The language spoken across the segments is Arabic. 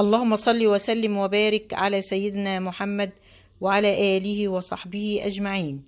اللهم صل وسلم وبارك على سيدنا محمد وعلى آله وصحبه أجمعين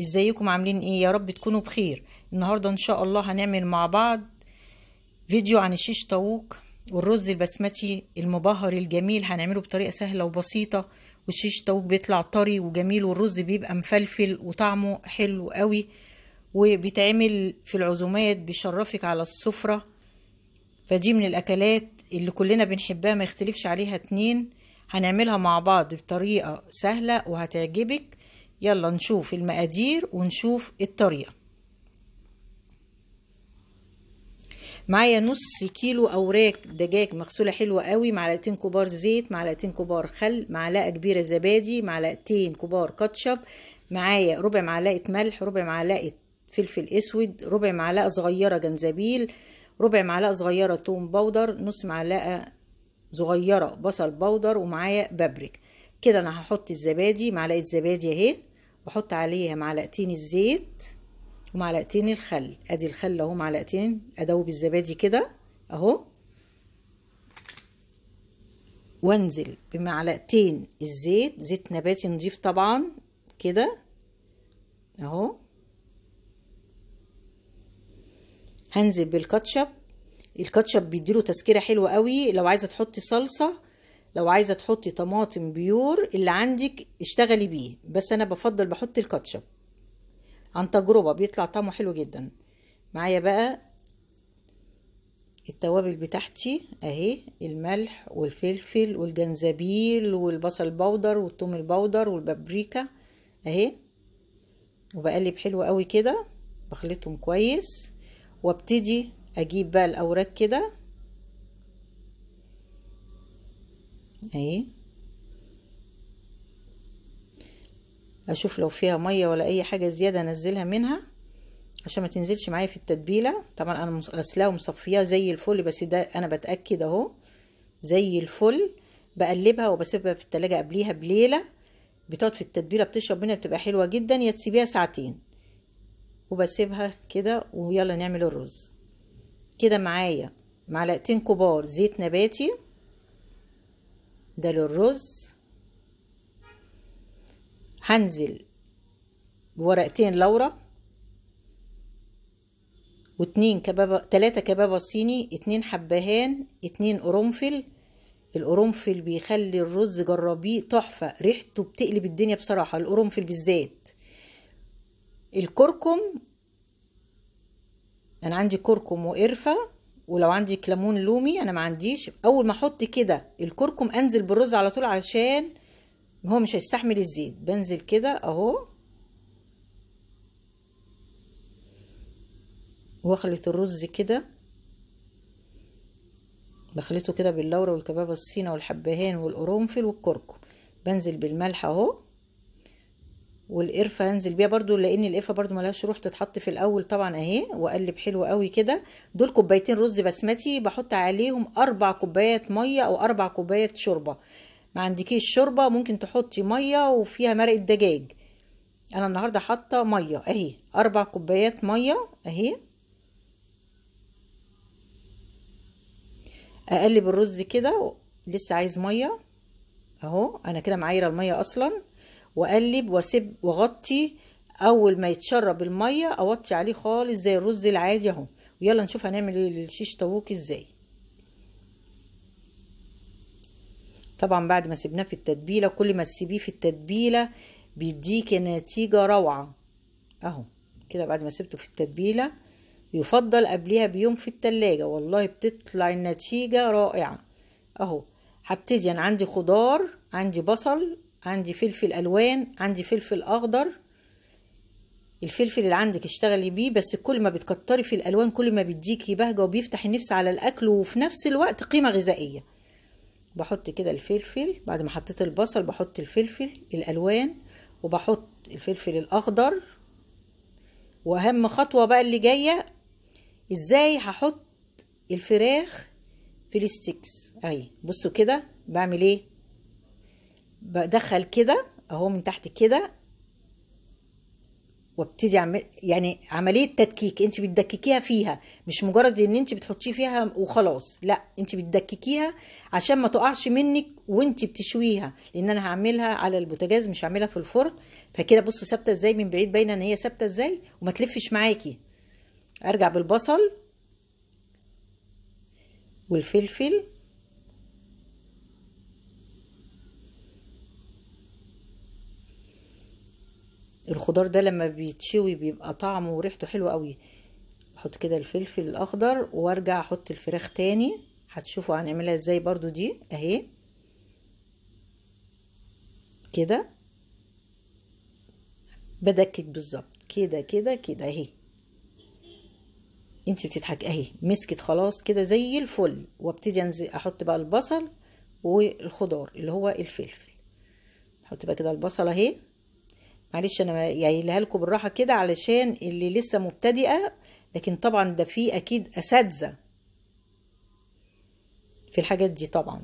ازيكم عاملين ايه يا رب تكونوا بخير النهاردة ان شاء الله هنعمل مع بعض فيديو عن الشيش طاووق والرز البسمتي المبهر الجميل هنعمله بطريقة سهلة وبسيطة والشيش طاووق بيطلع طري وجميل والرز بيبقى مفلفل وطعمه حلو قوي وبيتعمل في العزومات بيشرفك على السفرة فدي من الأكلات اللي كلنا بنحبها ما يختلفش عليها اتنين هنعملها مع بعض بطريقة سهلة وهتعجبك يلا نشوف المقادير ونشوف الطريقة معايا نص كيلو اوراق دجاج مغسوله حلوه قوي معلقتين كبار زيت معلقتين كبار خل معلقه كبيره زبادي معلقتين كبار كاتشب معايا ربع معلقه ملح ربع معلقه فلفل اسود ربع معلقه صغيره جنزبيل ربع معلقة صغيرة توم بودر نص معلقة صغيرة بصل بودر ومعايا بابريك كده انا هحط الزبادي معلقة زبادي اهي واحط عليها معلقتين الزيت ومعلقتين الخل ادي الخل اهو معلقتين ادوب الزبادي كده اهو وانزل بمعلقتين الزيت زيت نباتي نضيف طبعا كده اهو هنزل بالكاتشب الكاتشب بيديله تذكره حلوه قوي لو عايزه تحطي صلصه لو عايزه تحطي طماطم بيور اللي عندك اشتغلي بيه بس انا بفضل بحط الكاتشب عن تجربه بيطلع طعمه حلو جدا معايا بقى التوابل بتاعتي اهي الملح والفلفل والجنزبيل والبصل باودر والثوم الباودر والبابريكا اهي وبقلب حلو قوي كده بخلطهم كويس وابتدي اجيب بقى الاوراق كده اهي اشوف لو فيها ميه ولا اي حاجه زياده انزلها منها عشان ما تنزلش معايا في التتبيله طبعا انا غسلاها ومصفياها زي الفل بس ده انا بتاكد اهو زي الفل بقلبها وبسيبها في التلاجة قبليها بليله بتقعد في التتبيله بتشرب منها بتبقى حلوه جدا يا تسيبيها ساعتين وبسيبها كده ويلا نعمل الرز كده معايا معلقتين كبار زيت نباتي ده للرز هنزل بورقتين لورا واتنين كبابة تلاتة كبابة صيني اتنين حبهان اتنين قرنفل القرنفل بيخلي الرز جربيه تحفة ريحته بتقلب الدنيا بصراحة القرنفل بالذات الكركم انا عندي كركم وقرفه ولو عندي كلمون لومي انا ما عنديش اول ما احط كده الكركم انزل بالرز على طول عشان هو مش هيستحمل الزيت بنزل كده اهو واخلط الرز كده بخلطه كده باللورة والكبابة الصينة والحبهان والقرنفل والكركم بنزل بالملح اهو والقرفه انزل بيها برده لان القرفه برده ملهاش روح تتحط في الاول طبعا اهي واقلب حلو قوي كده دول كوبايتين رز بسمتي بحط عليهم اربع كوبايات ميه او اربع كوبايات شوربه ما عندكيش شوربه ممكن تحطي ميه وفيها مرقه دجاج انا النهارده حاطه ميه اهي اربع كوبايات ميه اهي اقلب الرز كده لسه عايز ميه اهو انا كده معايره الميه اصلا وقلب واسيب واغطي اول ما يتشرب الميه اوطي عليه خالص زي الرز العادي اهو ويلا نشوف هنعمل ايه الشيش طاووق ازاي طبعا بعد ما سيبناه في التتبيله كل ما تسيبيه في التتبيله بيديك نتيجه روعه اهو كده بعد ما سبته في التتبيله يفضل قبلها بيوم في التلاجة والله بتطلع النتيجة رائعة اهو هبتدي انا عندي خضار عندي بصل عندي فلفل الوان عندي فلفل اخضر الفلفل اللي عندك اشتغلي بيه بس كل ما بتكتري في الالوان كل ما بيديكي بهجه وبيفتح النفس على الاكل وفي نفس الوقت قيمه غذائيه بحط كده الفلفل بعد ما حطيت البصل بحط الفلفل الالوان وبحط الفلفل الاخضر واهم خطوه بقى اللي جايه ازاي هحط الفراخ في الستيكس اهي بصوا كده بعمل ايه بدخل كده اهو من تحت كده وابتدي اعمل يعني عمليه تدكيك انت بتدككيها فيها مش مجرد ان انت بتحطيه فيها وخلاص لا انت بتدككيها عشان ما تقعش منك وانت بتشويها لان انا هعملها على البوتاجاز مش هعملها في الفرن فكده بصوا ثابته ازاي من بعيد باينه ان هي ثابته ازاي وما تلفش معاكي ارجع بالبصل والفلفل الخضار ده لما بيتشوي بيبقى طعمه وريحته حلوه قوي احط كده الفلفل الاخضر وارجع احط الفراخ تاني هتشوفوا هنعملها ازاي برضو دي اهي كده بدكك بالظبط كده كده كده اهي انت بتضحك اهي مسكت خلاص كده زي الفل وابتدي انزل احط بقى البصل والخضار اللي هو الفلفل احط بقى كده البصل اهي معلش انا قايلها لكم بالراحه كده علشان اللي لسه مبتدئه لكن طبعا ده فيه اكيد اساتذه في الحاجات دي طبعا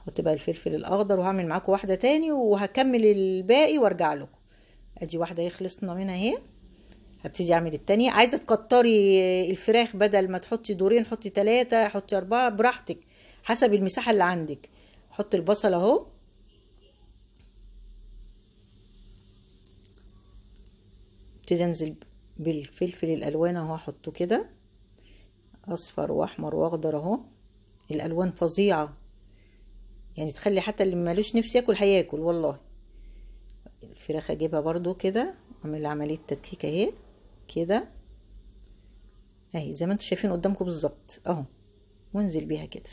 احط بقى الفلفل الاخضر وهعمل معاكم واحده تاني وهكمل الباقي وارجع لكم ادي واحده خلصنا منها اهي هبتدي اعمل التانية عايزه تكتري الفراخ بدل ما تحطي دورين حطي ثلاثة حطي اربعة براحتك حسب المساحه اللي عندك حط البصل اهو هبتدي انزل بالفلفل الالوان اهو احطه كده اصفر واحمر واخضر اهو الالوان فظيعه يعني تخلي حتى اللي مالوش نفس ياكل هياكل والله الفراخ اجيبها برضو كده اعمل عمليه تدكيك اهي كده اهي زي ما انتم شايفين قدامكم بالظبط اهو وانزل بيها كده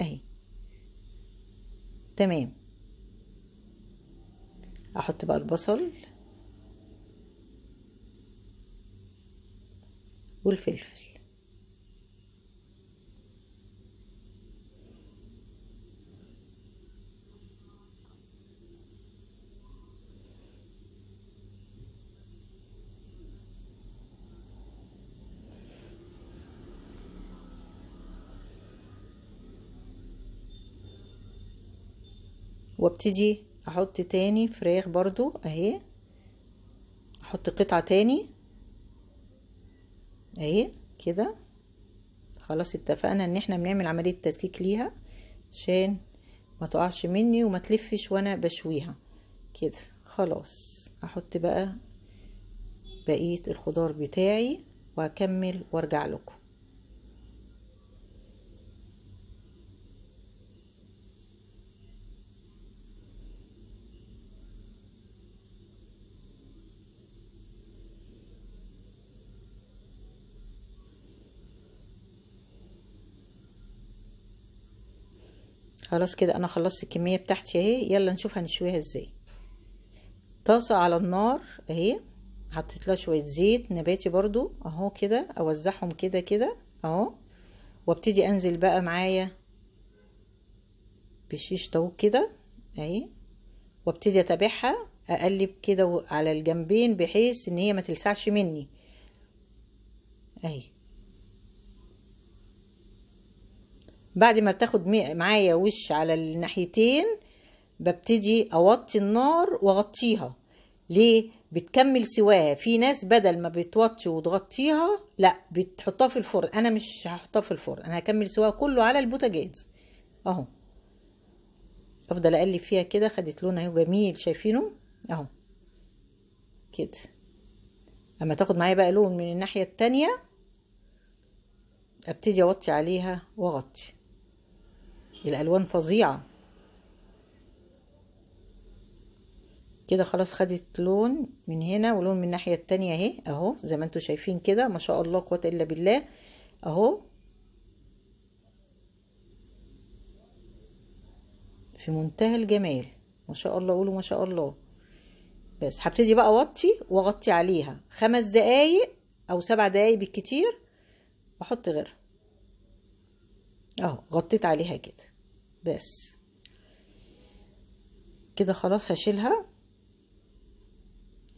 اهي تمام احط بقى البصل والفلفل وابتدي احط تاني فراخ برضو اهي احط قطعة تاني اهي كده خلاص اتفقنا ان احنا بنعمل عمليه تدكيك ليها عشان ما تقعش مني وما تلفش وانا بشويها كده خلاص احط بقى بقيه الخضار بتاعي واكمل وارجع لكم خلاص كده انا خلصت الكميه بتاعتي اهي يلا نشوف هنشويها ازاي طاسه على النار اهي حطيت لها شويه زيت نباتي برضو اهو كده اوزعهم كده كده اهو وابتدي انزل بقى معايا بشيش طاووق كده اهي وابتدي اتابعها اقلب كده على الجنبين بحيث ان هي ما تلسعش مني اهي بعد ما بتاخد معايا وش على الناحيتين ببتدي اوطي النار واغطيها ليه بتكمل سواها في ناس بدل ما بتوطي وتغطيها لا بتحطها في الفرن انا مش هحطها في الفرن انا هكمل سواها كله على البوتاجاز اهو افضل اقلب فيها كده خدت لون اهو جميل شايفينه اهو كده اما تاخد معايا بقى لون من الناحيه التانيه ابتدي اوطي عليها واغطي الالوان فظيعه كده خلاص خدت لون من هنا ولون من الناحيه التانية اهي اهو زي ما انتم شايفين كده ما شاء الله قوه الا بالله اهو في منتهى الجمال ما شاء الله قولوا ما شاء الله بس هبتدي بقى اوطي واغطي عليها خمس دقايق او سبع دقايق بالكتير واحط غيرها اهو غطيت عليها كده بس كده خلاص هشيلها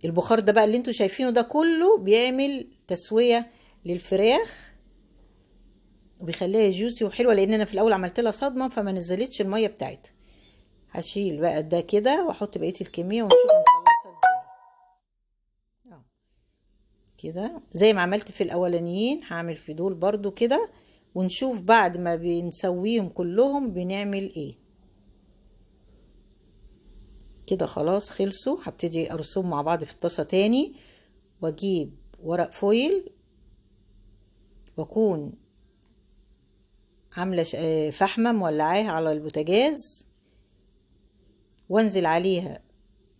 البخار ده بقى اللي انتوا شايفينه ده كله بيعمل تسويه للفراخ وبيخليها جوسي وحلوه لان انا في الاول عملت لها صدمه فما نزلتش الميه بتاعتها هشيل بقى ده كده واحط بقيه الكميه ونشوف هنخلصها ازاي آه. كده زي ما عملت في الاولانيين هعمل في دول برضو كده ونشوف بعد ما بنسويهم كلهم بنعمل ايه كده خلاص خلصوا هبتدي ارسم مع بعض في الطاسه تاني واجيب ورق فويل واكون عامله آه، فحمه مولعاها على البوتاجاز وانزل عليها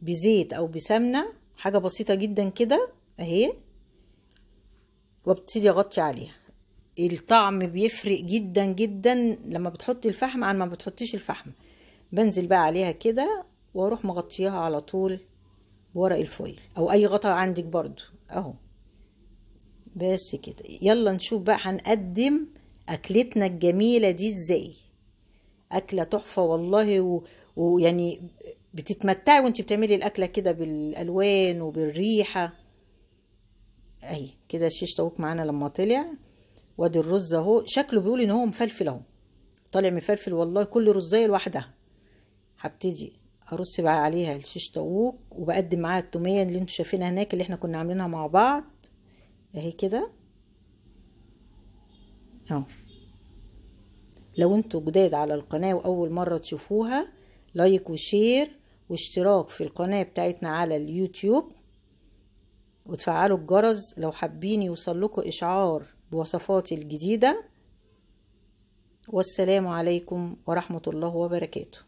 بزيت او بسمنه حاجه بسيطه جدا كده اهي وابتدي اغطي عليها الطعم بيفرق جدا جدا لما بتحطي الفحم عن ما بتحطيش الفحم بنزل بقى عليها كده واروح مغطياها على طول بورق الفويل او اي غطا عندك برضو اهو بس كده يلا نشوف بقى هنقدم اكلتنا الجميله دي ازاي اكله تحفه والله و... ويعني بتتمتعي وانت بتعملي الاكله كده بالالوان وبالريحه اهي كده الشيش طاووق معانا لما طلع وادي الرز اهو شكله بيقول ان هو مفلفل اهو طالع مفلفل والله كل رزايه لوحدها هبتدي ارص بقى عليها الشيش طاووق وبقدم معاها التوميه اللي انتوا شايفينها هناك اللي احنا كنا عاملينها مع بعض اهي كده اهو لو انتوا جداد على القناه واول مره تشوفوها لايك وشير واشتراك في القناه بتاعتنا على اليوتيوب وتفعلوا الجرس لو حابين يوصل لكم اشعار بوصفاتي الجديدة والسلام عليكم ورحمة الله وبركاته